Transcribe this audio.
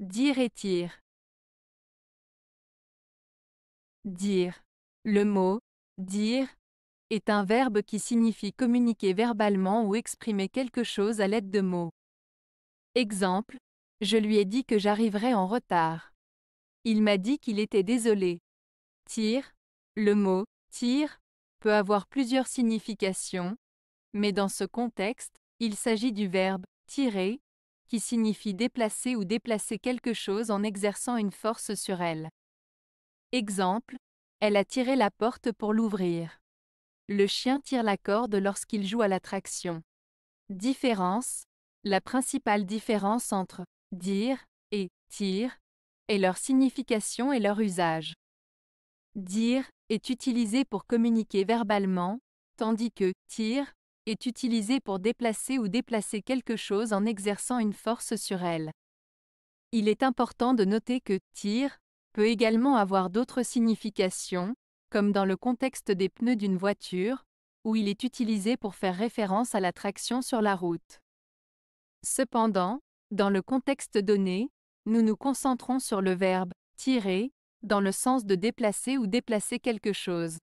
Dire et tire. Dire. Le mot dire est un verbe qui signifie communiquer verbalement ou exprimer quelque chose à l'aide de mots. Exemple, je lui ai dit que j'arriverais en retard. Il m'a dit qu'il était désolé. Tire, le mot tir peut avoir plusieurs significations, mais dans ce contexte, il s'agit du verbe tirer qui signifie déplacer ou déplacer quelque chose en exerçant une force sur elle. Exemple, elle a tiré la porte pour l'ouvrir. Le chien tire la corde lorsqu'il joue à l'attraction. Différence, la principale différence entre dire et tire est leur signification et leur usage. Dire est utilisé pour communiquer verbalement, tandis que tire est utilisé pour déplacer ou déplacer quelque chose en exerçant une force sur elle. Il est important de noter que tir peut également avoir d'autres significations, comme dans le contexte des pneus d'une voiture, où il est utilisé pour faire référence à la traction sur la route. Cependant, dans le contexte donné, nous nous concentrons sur le verbe tirer, dans le sens de déplacer ou déplacer quelque chose.